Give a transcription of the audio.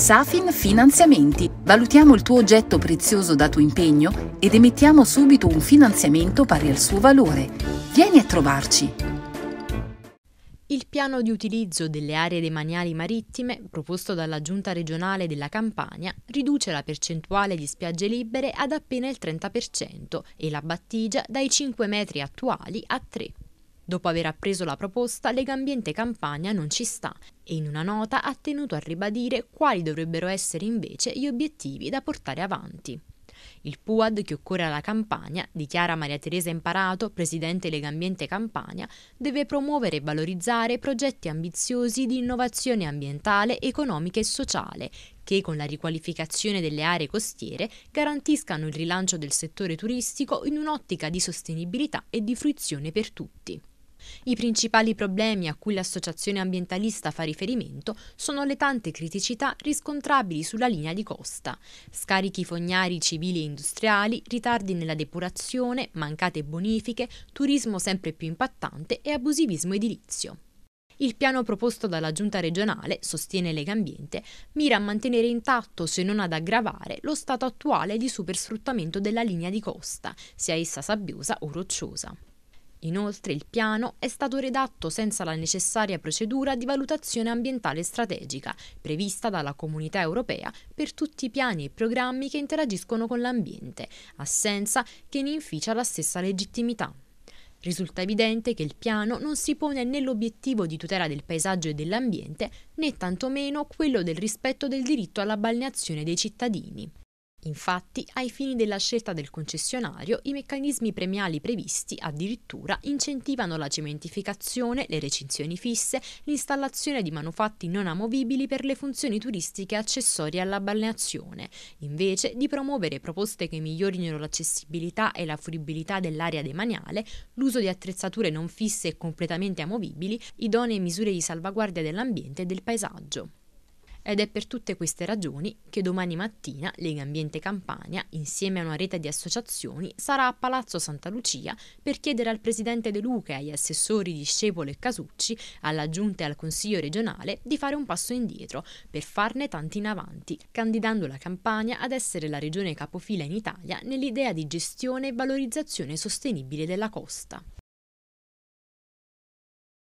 Safin Finanziamenti. Valutiamo il tuo oggetto prezioso da tuo impegno ed emettiamo subito un finanziamento pari al suo valore. Vieni a trovarci. Il piano di utilizzo delle aree demaniali marittime proposto dalla Giunta regionale della Campania riduce la percentuale di spiagge libere ad appena il 30% e la battigia dai 5 metri attuali a 3. Dopo aver appreso la proposta, Legambiente Campania non ci sta e in una nota ha tenuto a ribadire quali dovrebbero essere invece gli obiettivi da portare avanti. Il PUAD che occorre alla Campania, dichiara Maria Teresa Imparato, presidente Legambiente Campania, deve promuovere e valorizzare progetti ambiziosi di innovazione ambientale, economica e sociale, che con la riqualificazione delle aree costiere garantiscano il rilancio del settore turistico in un'ottica di sostenibilità e di fruizione per tutti. I principali problemi a cui l'associazione ambientalista fa riferimento sono le tante criticità riscontrabili sulla linea di costa, scarichi fognari civili e industriali, ritardi nella depurazione, mancate bonifiche, turismo sempre più impattante e abusivismo edilizio. Il piano proposto dalla giunta regionale, sostiene Legambiente, mira a mantenere intatto, se non ad aggravare, lo stato attuale di supersfruttamento della linea di costa, sia essa sabbiosa o rocciosa. Inoltre il piano è stato redatto senza la necessaria procedura di valutazione ambientale strategica prevista dalla Comunità europea per tutti i piani e programmi che interagiscono con l'ambiente, assenza che ne inficia la stessa legittimità. Risulta evidente che il piano non si pone né l'obiettivo di tutela del paesaggio e dell'ambiente, né tantomeno quello del rispetto del diritto alla balneazione dei cittadini. Infatti, ai fini della scelta del concessionario, i meccanismi premiali previsti addirittura incentivano la cementificazione, le recinzioni fisse, l'installazione di manufatti non amovibili per le funzioni turistiche accessorie alla balneazione, invece di promuovere proposte che migliorino l'accessibilità e la fruibilità dell'area demaniale, l'uso di attrezzature non fisse e completamente amovibili, idonee misure di salvaguardia dell'ambiente e del paesaggio. Ed è per tutte queste ragioni che domani mattina Lega Ambiente Campania, insieme a una rete di associazioni, sarà a Palazzo Santa Lucia per chiedere al Presidente De Luca e agli assessori Discepolo e Casucci, alla Giunta e al Consiglio regionale, di fare un passo indietro per farne tanti in avanti, candidando la Campania ad essere la regione capofila in Italia nell'idea di gestione e valorizzazione sostenibile della costa.